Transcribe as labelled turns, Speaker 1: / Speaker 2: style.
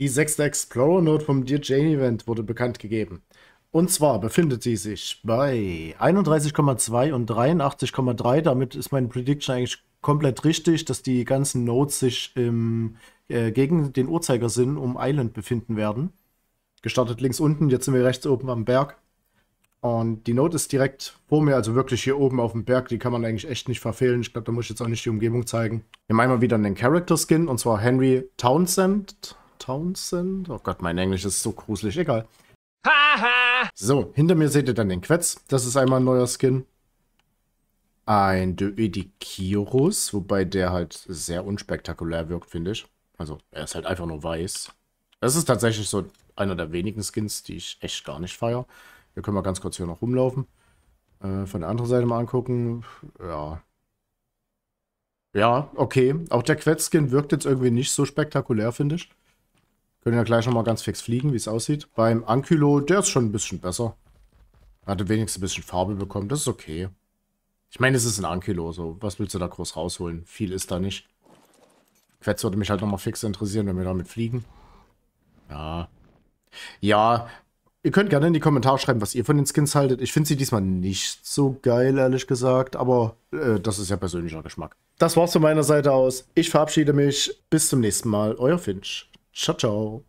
Speaker 1: Die sechste Explorer-Note vom Dear Jane Event wurde bekannt gegeben. Und zwar befindet sie sich bei 31,2 und 83,3. Damit ist meine Prediction eigentlich komplett richtig, dass die ganzen Nodes sich im, ähm, äh, gegen den Uhrzeigersinn um Island befinden werden. Gestartet links unten, jetzt sind wir rechts oben am Berg. Und die Note ist direkt vor mir, also wirklich hier oben auf dem Berg. Die kann man eigentlich echt nicht verfehlen. Ich glaube, da muss ich jetzt auch nicht die Umgebung zeigen. Wir haben einmal wieder einen Character-Skin, und zwar Henry Townsend. Townsend. Oh Gott, mein Englisch ist so gruselig. Egal. Haha! so, hinter mir seht ihr dann den Quetz. Das ist einmal ein neuer Skin. Ein Döedikirus, wobei der halt sehr unspektakulär wirkt, finde ich. Also, er ist halt einfach nur weiß. Das ist tatsächlich so einer der wenigen Skins, die ich echt gar nicht feiere. Wir können mal ganz kurz hier noch rumlaufen. Äh, von der anderen Seite mal angucken. Ja. Ja, okay. Auch der Quetz-Skin wirkt jetzt irgendwie nicht so spektakulär, finde ich. Können ja gleich nochmal ganz fix fliegen, wie es aussieht. Beim Ankylo, der ist schon ein bisschen besser. Er hatte wenigstens ein bisschen Farbe bekommen, das ist okay. Ich meine, es ist ein Ankylo, so. Was willst du da groß rausholen? Viel ist da nicht. Quetz würde mich halt nochmal fix interessieren, wenn wir damit fliegen. Ja. Ja, Ihr könnt gerne in die Kommentare schreiben, was ihr von den Skins haltet. Ich finde sie diesmal nicht so geil, ehrlich gesagt. Aber äh, das ist ja persönlicher Geschmack. Das war's von meiner Seite aus. Ich verabschiede mich. Bis zum nächsten Mal. Euer Finch. 查找。